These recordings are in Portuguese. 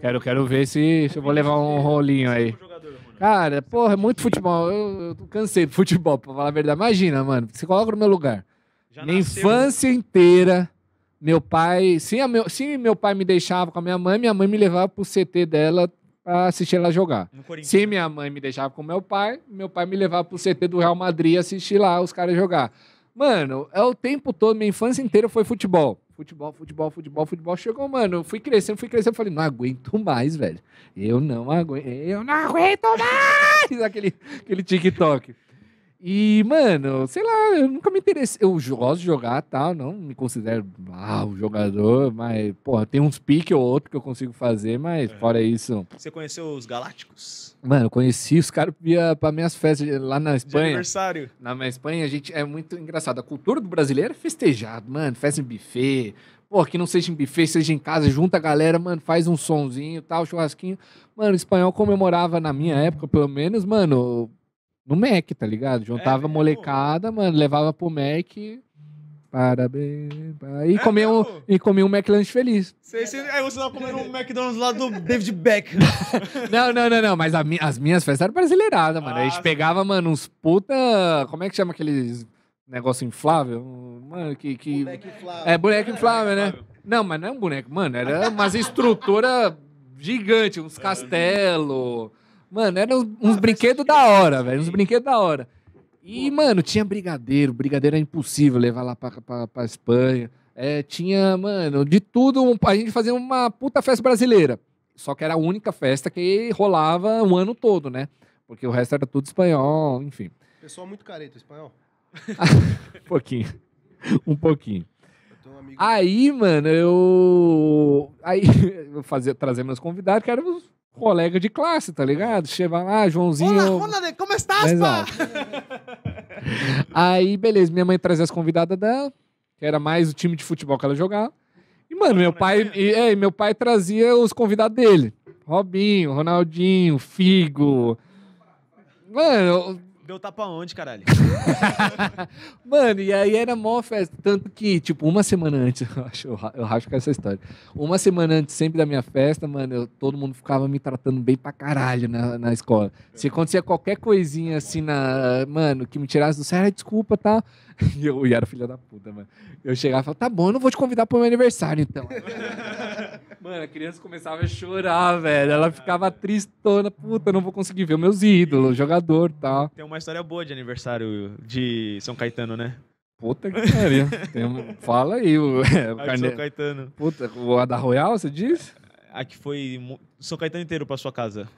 Quero, quero ver se, se eu vou levar um rolinho aí. Cara, porra, é muito futebol. Eu, eu cansei de futebol, pra falar a verdade. Imagina, mano, se coloca no meu lugar. Já Minha infância inteira, meu pai. Se, meu, se meu pai me deixava com a minha mãe, minha mãe me levava pro CT dela pra assistir ela jogar. Se minha mãe me deixava com meu pai, meu pai me levava pro CT do Real Madrid assistir lá os caras jogar. Mano, é o tempo todo, minha infância inteira foi futebol futebol, futebol, futebol, futebol. Chegou, mano, eu fui crescendo, fui crescendo. Falei, não aguento mais, velho. Eu não aguento, eu não aguento mais! aquele, aquele TikTok. E, mano, sei lá, eu nunca me interessei. Eu gosto de jogar tal, não me considero ah, um jogador, mas, porra, tem uns piques ou outro que eu consigo fazer, mas é. fora isso. Você conheceu os Galácticos? Mano, conheci os caras pra, pra minhas festas lá na Espanha. De aniversário. Na minha Espanha, a gente é muito engraçado. A cultura do brasileiro é festejado, mano. Festa em buffet, Pô, que não seja em buffet, seja em casa, junta a galera, mano, faz um sonzinho tal, churrasquinho. Mano, o espanhol comemorava na minha época, pelo menos, mano, no Mac, tá ligado? Juntava é, molecada, mano, levava pro Mac. Parabéns. E, é comia um, e comia um McLanche feliz. Cê, cê, aí você tava comendo um McDonald's lá do David Beckham. não, não, não, não. Mas a, as minhas festas eram brasileiradas, mano. Ah, a gente ah, pegava, mano, uns puta. Como é que chama aqueles negócio inflável? Mano, que. que... Boneco inflável. É, boneco inflável, né? Não, mas não é um boneco, mano. Era umas estrutura gigante, uns é. castelos. Mano, eram uns ah, brinquedos da hora, velho. Uns brinquedos da hora. E, Pô. mano, tinha brigadeiro. Brigadeiro é impossível levar lá pra, pra, pra Espanha. É, tinha, mano, de tudo. a gente fazia uma puta festa brasileira. Só que era a única festa que rolava o um ano todo, né? Porque o resto era tudo espanhol, enfim. Pessoal muito careto, espanhol. um pouquinho. Um pouquinho. aí, mano, eu. Aí eu fazia, trazia meus convidados, que eram os colega de classe, tá ligado? Chega lá, Joãozinho. Olá, olá, como estás, pá? Aí, beleza, minha mãe trazia as convidadas dela, que era mais o time de futebol que ela jogava. E, mano, meu pai, e, é, meu pai trazia os convidados dele. Robinho, Ronaldinho, Figo. Mano, Deu tapa tá onde, caralho? Mano, e aí era mó festa. Tanto que, tipo, uma semana antes, eu, acho, eu rasgo com essa história. Uma semana antes sempre da minha festa, mano, eu, todo mundo ficava me tratando bem pra caralho na, na escola. Se acontecia qualquer coisinha assim na. Mano, que me tirasse do sério, desculpa, tá? E eu e era filha da puta, mano. Eu chegava e falava, tá bom, eu não vou te convidar pro meu aniversário, então. Mano, a criança começava a chorar, velho. Ela ficava tristona. Puta, não vou conseguir ver meus ídolos, jogador e tal. Tem uma história boa de aniversário de São Caetano, né? Puta que pariu. Fala aí. O, ah, é, o carne... São Caetano. Puta, o da Royal, você disse? A que foi São Caetano inteiro pra sua casa.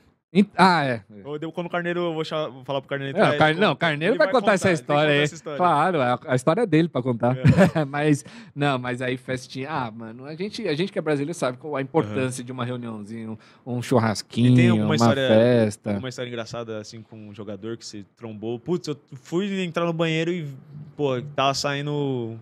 Ah, é. Eu, quando o Carneiro, eu vou, vou falar pro Carneiro Não, Car... Não, Carneiro vai, vai contar, contar, essa história aí. história. Claro, é a, história é dele pra contar. É. mas, não, mas aí festinha. Ah, mano, a gente, a gente que é brasileiro sabe qual a importância uhum. de uma reuniãozinha, um, um churrasquinho, e tem alguma uma história, festa. Uma história engraçada, assim, com um jogador que se trombou. Putz, eu fui entrar no banheiro e, pô, tava saindo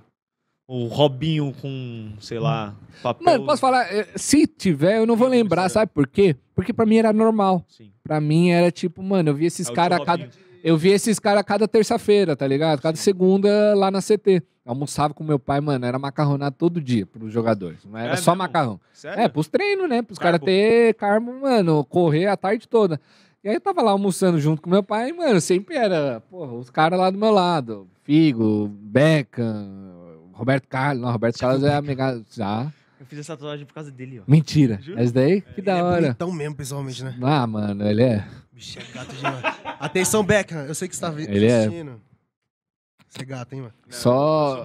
o Robinho com, sei lá, papel. Mano, posso falar? É, se tiver, eu não vou lembrar, sabe por quê? Porque pra mim era normal. Sim. Pra mim era tipo, mano, eu vi esses É caras cada. Eu vi esses caras cada terça-feira, tá ligado? Cada segunda lá na CT. Almoçava com meu pai, mano, era macarronada todo dia pros jogadores. Não era É só mesmo? macarrão. Sério? É, pros treinos, né? Pros caras ter carmo, mano, correr a tarde toda. E aí eu tava lá almoçando junto com meu pai, mano, sempre era, porra, os caras lá do meu lado. Figo, Beckham, Roberto Carlos. Não, Roberto Carlos é amigado, Já. Eu fiz essa tatuagem por causa dele, ó. Mentira. Juro? Essa daí? que da é hora. Ele é tão mesmo, pessoalmente, né? Ah, mano, ele é. Bicho, é gato demais. Atenção, Beckham. Eu sei que você tá assistindo. Ele é. Você é gato, hein, mano? Não, só, só,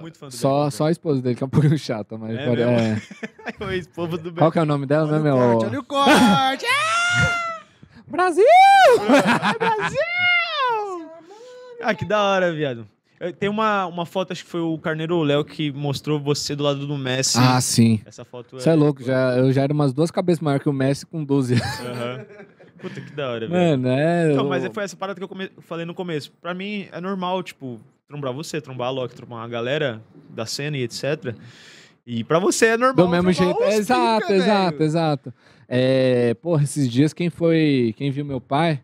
Beckham, só a esposa dele, que é um pouquinho chata, mas... É, pode, é. é... o do Beckham. Qual que é o nome dela olha meu? O corte, olha o corte! É! Brasil! Brasil! ah, que da hora, viado. Eh, tem uma, uma foto, acho que foi o Carneiro Léo que mostrou você do lado do Messi. Ah, sim. Essa foto Você é, é louco, já, eu já era umas duas cabeças maior que o Messi com 12 anos. Uhum. Puta que da hora, velho. Mano, é. Então, eu... mas foi essa parada que eu come... falei no começo. Pra mim é normal, tipo, trombar você, trombar a Loki, trombar uma galera da cena e etc. E pra você é normal. Do mesmo jeito. exato, exato, exato, exato. É, porra, esses dias quem foi. Quem viu meu pai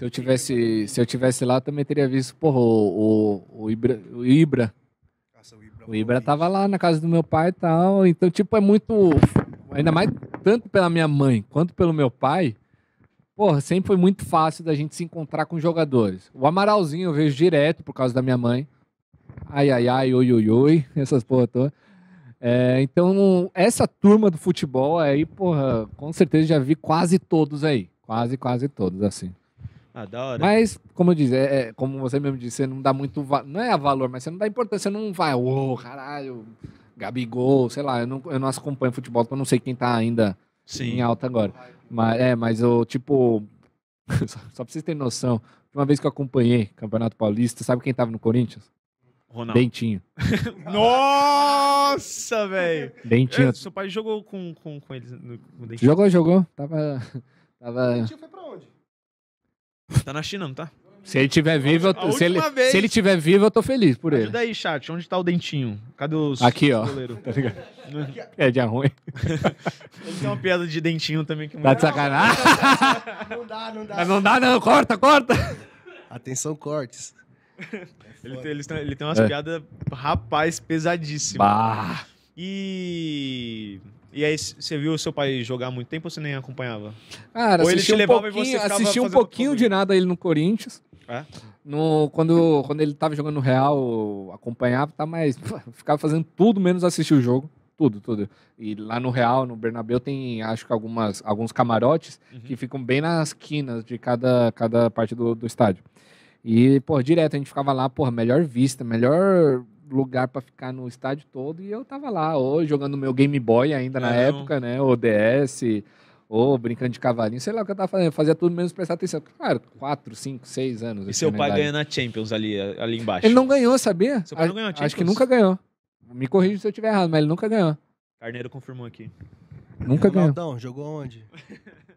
se eu tivesse, se eu tivesse lá, também teria visto, porra, o, o, o Ibra. O Ibra. Nossa, o Ibra, o Ibra tava lá na casa do meu pai e tal. Então, tipo, é muito. Ainda mais tanto pela minha mãe quanto pelo meu pai. Porra, sempre foi muito fácil da gente se encontrar com jogadores. O Amaralzinho eu vejo direto por causa da minha mãe. Ai, ai, ai, oi, oi, oi. Essas porra todas. É, então, essa turma do futebol aí, porra, com certeza já vi quase todos aí. Quase, quase todos, assim. Ah, da hora. Mas, como eu disse, é, é, como você mesmo disse, você não dá muito. Não é a valor, mas você não dá importância, você não vai, ô, oh, caralho, Gabigol, sei lá, eu não, eu não acompanho futebol, então não sei quem tá ainda Sim. em alta agora. Mas, é, mas eu, tipo. só, só pra vocês terem noção, uma vez que eu acompanhei Campeonato Paulista, sabe quem tava no Corinthians? Ronaldo. Dentinho. Nossa, velho! Dentinho. É, seu pai jogou com, com, com eles no, Dentinho? Jogou, jogou. Tava. tava... Dentinho foi pra Tá na China, não tá? Se ele tiver vivo, eu, se, ele, se ele tiver vivo, eu tô feliz por ele. Ajuda aí, chat. Onde tá o dentinho? Cadê os Aqui, ó. Tá ligado? Né? É de ruim. ele tem uma piada de dentinho também que Tá de sacanagem? Não dá, não dá. Não dá, não. Corta, corta. Atenção, cortes. ele, tem, ele, tem, ele tem umas é. piadas, rapaz, pesadíssimas. Bah. E e aí, você viu o seu pai jogar muito tempo ou você nem acompanhava? Cara, ou ele te um levava e você assisti um pouquinho de nada ele no Corinthians. É? No, quando, quando ele tava jogando no Real, acompanhava, tá, mas ficava fazendo tudo menos assistir o jogo. Tudo, tudo. E lá no Real, no Bernabéu, tem acho que algumas, alguns camarotes uhum. que ficam bem nas quinas de cada, cada parte do, do estádio. E, pô, direto a gente ficava lá, pô, melhor vista, melhor lugar para ficar no estádio todo e eu tava lá, ou jogando meu Game Boy ainda é, na não. época, né? Ou DS, ou brincando de cavalinho, sei lá o que eu tava fazendo, eu fazia tudo menos prestar atenção. Claro, 4, 5, 6 anos. E assim, seu pai ganhando a Champions ali, ali embaixo? Ele não ganhou, sabia? Seu pai não ganhou a Champions? Acho que nunca ganhou. Me corrija se eu estiver errado, mas ele nunca ganhou. Carneiro confirmou aqui. Nunca ganhou. ganhou. jogou onde?